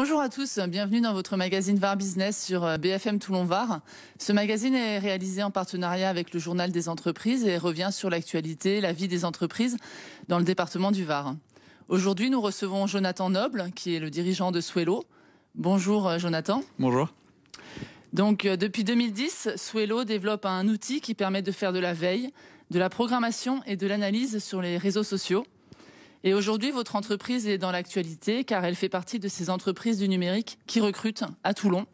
Bonjour à tous, bienvenue dans votre magazine VAR Business sur euh, BFM Toulon VAR. Ce magazine est réalisé en partenariat avec le journal des entreprises et revient sur l'actualité, la vie des entreprises dans le département du VAR. Aujourd'hui, nous recevons Jonathan Noble, qui est le dirigeant de Suelo. Bonjour euh, Jonathan. Bonjour. Donc euh, depuis 2010, Suelo développe un outil qui permet de faire de la veille, de la programmation et de l'analyse sur les réseaux sociaux. Et aujourd'hui, votre entreprise est dans l'actualité car elle fait partie de ces entreprises du numérique qui recrutent à Toulon.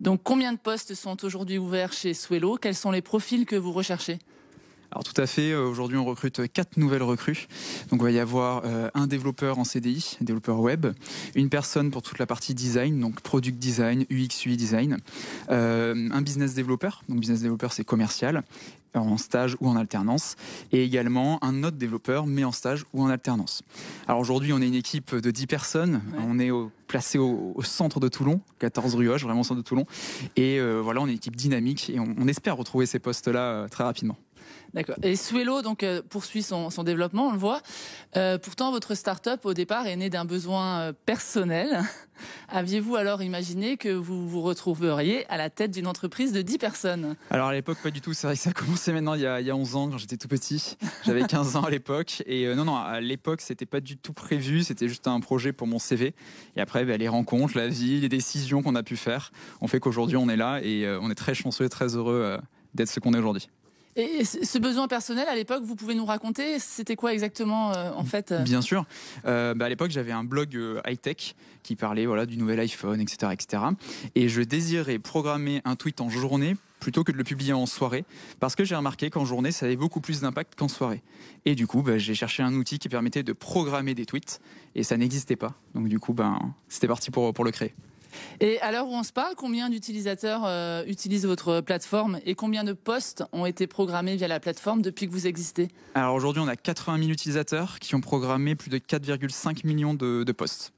Donc combien de postes sont aujourd'hui ouverts chez Swello Quels sont les profils que vous recherchez alors tout à fait, euh, aujourd'hui on recrute quatre nouvelles recrues. Donc il va y avoir euh, un développeur en CDI, développeur web, une personne pour toute la partie design, donc product design, UX, UI design, euh, un business développeur, donc business développeur c'est commercial, en stage ou en alternance, et également un autre développeur, mais en stage ou en alternance. Alors aujourd'hui, on est une équipe de 10 personnes, on est placé au, centre de Toulon, 14 rue Hoche, vraiment au centre de Toulon, et voilà, on est une équipe dynamique, et on, espère retrouver ces postes-là très rapidement. D'accord. Et Suelo donc euh, poursuit son, développement, on le voit. Euh, pourtant, votre start-up au départ est née d'un besoin euh, personnel. Aviez-vous alors imaginé que vous vous retrouveriez à la tête d'une entreprise de 10 personnes Alors à l'époque, pas du tout. C'est vrai que ça a commencé maintenant il y a, 11 ans, quand j'étais tout petit. J'avais 15 ans à l'époque. Et non, non, à l'époque, c'était pas du tout prévu. C'était juste un projet pour mon CV. Et après, bah, les rencontres, la vie, les décisions qu'on a pu faire, ont fait qu'aujourd'hui, on est là et on est très chanceux et très heureux d'être ce qu'on est aujourd'hui. Et ce besoin personnel, à l'époque, vous pouvez nous raconter C'était quoi exactement, euh, en fait euh Bien sûr. Euh, bah, à l'époque, j'avais un blog high-tech qui parlait voilà, du nouvel iPhone, etc., etc. Et je désirais programmer un tweet en journée plutôt que de le publier en soirée, parce que j'ai remarqué qu'en journée, ça avait beaucoup plus d'impact qu'en soirée. Et du coup, bah, j'ai cherché un outil qui permettait de programmer des tweets, et ça n'existait pas. Donc du coup, ben, c'était parti pour le créer. Et à l'heure où on se parle, combien d'utilisateurs euh, utilisent votre plateforme et combien de postes ont été programmés via la plateforme depuis que vous existez Alors aujourd'hui, on a 80 000 utilisateurs qui ont programmé plus de 4,5 millions de, de postes.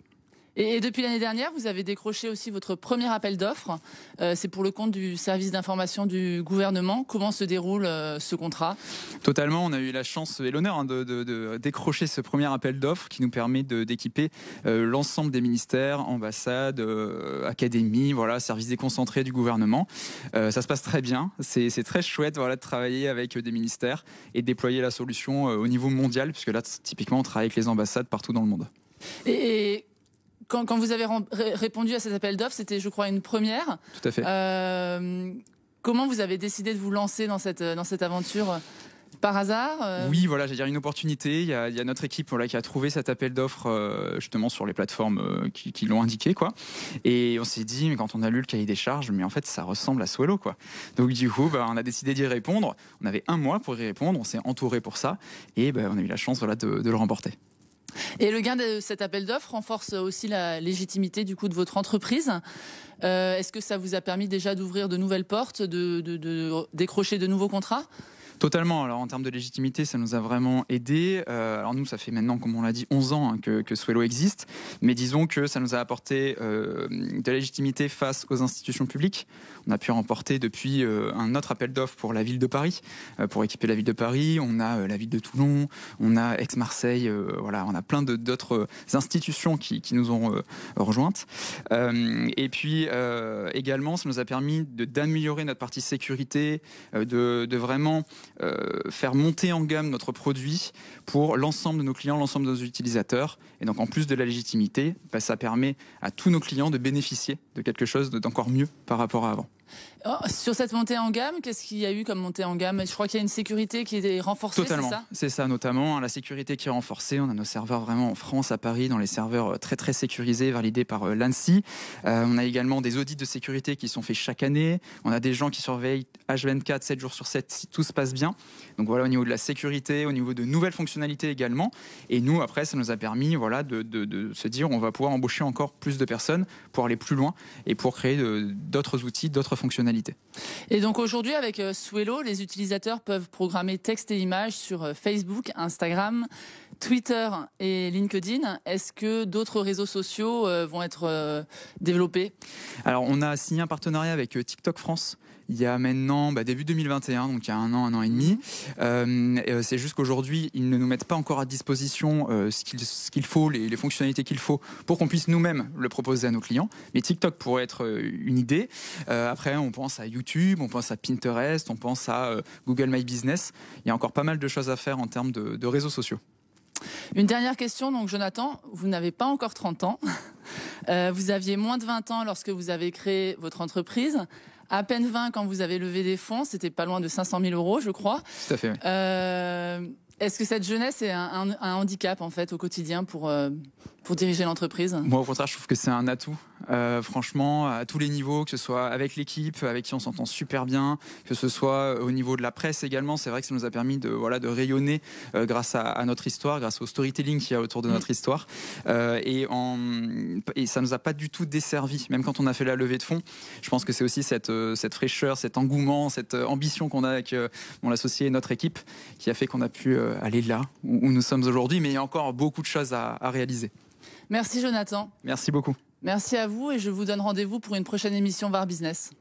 Et, depuis l'année dernière, vous avez décroché aussi votre premier appel d'offres. Euh, c'est pour le compte du service d'information du gouvernement. Comment se déroule euh, ce contrat Totalement, on a eu la chance et l'honneur hein, de, décrocher ce premier appel d'offres qui nous permet d'équiper euh, l'ensemble des ministères, ambassades, académies, voilà, services déconcentrés du gouvernement. ça se passe très bien. C'est très chouette voilà, de travailler avec des ministères et de déployer la solution au niveau mondial, puisque là, typiquement, on travaille avec les ambassades partout dans le monde. Et quand, vous avez répondu à cet appel d'offres, c'était, je crois, une première. Tout à fait. Euh, comment vous avez décidé de vous lancer dans cette, dans cette aventure euh, par hasard euh Oui, voilà, j'ai dire une opportunité. Il y a, il y a notre équipe voilà, qui a trouvé cet appel d'offres justement sur les plateformes qui, l'ont indiqué. quoi. Et on s'est dit, mais quand on a lu le cahier des charges, mais en fait, ça ressemble à Swallow. Quoi. Donc du coup, bah, on a décidé d'y répondre. On avait un mois pour y répondre, on s'est entouré pour ça. Et bah, on a eu la chance voilà, de le remporter. Et le gain de cet appel d'offres renforce aussi la légitimité du coup de votre entreprise. Euh, est-ce que ça vous a permis déjà d'ouvrir de nouvelles portes, de décrocher de nouveaux contrats Totalement. Alors en termes de légitimité, ça nous a vraiment aidé. Euh, alors nous, ça fait maintenant, comme on l'a dit, 11 ans hein, que, que Swello existe. Mais disons que ça nous a apporté euh, de la légitimité face aux institutions publiques. On a pu remporter depuis euh, un autre appel d'offres pour la ville de Paris, pour équiper la ville de Paris. On a la ville de Toulon, on a Aix-Marseille. voilà, on a plein d'autres institutions qui, nous ont rejointes. et puis également, ça nous a permis d'améliorer notre partie sécurité, de, de vraiment euh, faire monter en gamme notre produit pour l'ensemble de nos clients, l'ensemble de nos utilisateurs. Et donc en plus de la légitimité, bah, ça permet à tous nos clients de bénéficier de quelque chose d'encore mieux par rapport à avant. Oh, sur cette montée en gamme, qu'est-ce qu'il y a eu comme montée en gamme Je crois qu'il y a une sécurité qui est renforcée. Totalement, c'est ça, ça, notamment la sécurité qui est renforcée. On a nos serveurs vraiment en France, à Paris, dans les serveurs euh, très très sécurisés, validés par euh, l'ANSI. on a également des audits de sécurité qui sont faits chaque année. On a des gens qui surveillent H24, 7 jours sur 7, si tout se passe bien. Donc voilà, au niveau de la sécurité, au niveau de nouvelles fonctionnalités également. Et nous, après, ça nous a permis voilà, de, se dire on va pouvoir embaucher encore plus de personnes pour aller plus loin et pour créer d'autres outils, d'autres fonctionnalités. Et donc aujourd'hui, avec euh, Suelo, les utilisateurs peuvent programmer texte et images sur euh, Facebook, Instagram, Twitter et LinkedIn. Est-ce que d'autres réseaux sociaux euh, vont être euh, développés Alors, on a signé un partenariat avec euh, TikTok France il y a maintenant bah, début 2021, donc il y a un an, un an et demi. Mhm. c'est juste qu'aujourd'hui, ils ne nous mettent pas encore à disposition ce qu'il faut, les, fonctionnalités qu'il faut pour qu'on puisse nous-mêmes le proposer à nos clients. Mais TikTok pourrait être une idée. après, on pense à YouTube, on pense à Pinterest, on pense à Google My Business. Il y a encore pas mal de choses à faire en termes de réseaux sociaux. Une dernière question, donc Jonathan, vous n'avez pas encore 30 ans. Euh, vous aviez moins de 20 ans lorsque vous avez créé votre entreprise. À peine 20 quand vous avez levé des fonds, c'était pas loin de 500 000 euros, je crois. Tout à fait. Euh, est-ce que cette jeunesse est un, handicap en fait au quotidien pour, euh, pour diriger l'entreprise Moi au contraire je trouve que c'est un atout. Euh, franchement à tous les niveaux, que ce soit avec l'équipe avec qui on s'entend super bien, que ce soit euh, au niveau de la presse également, c'est vrai que ça nous a permis de, voilà, de rayonner grâce à, notre histoire, grâce au storytelling qu'il y a autour de notre mm. histoire. et, en, et ça nous a pas du tout desservi, même quand on a fait la levée de fonds. Je pense que c'est aussi cette, cette fraîcheur, cet engouement, cette ambition qu'on a avec mon associé et notre équipe qui a fait qu'on a pu... Euh, aller là où, nous sommes aujourd'hui, mais il y a encore beaucoup de choses à, à réaliser. Merci Jonathan. Merci beaucoup. Merci à vous et je vous donne rendez-vous pour une prochaine émission Var Business.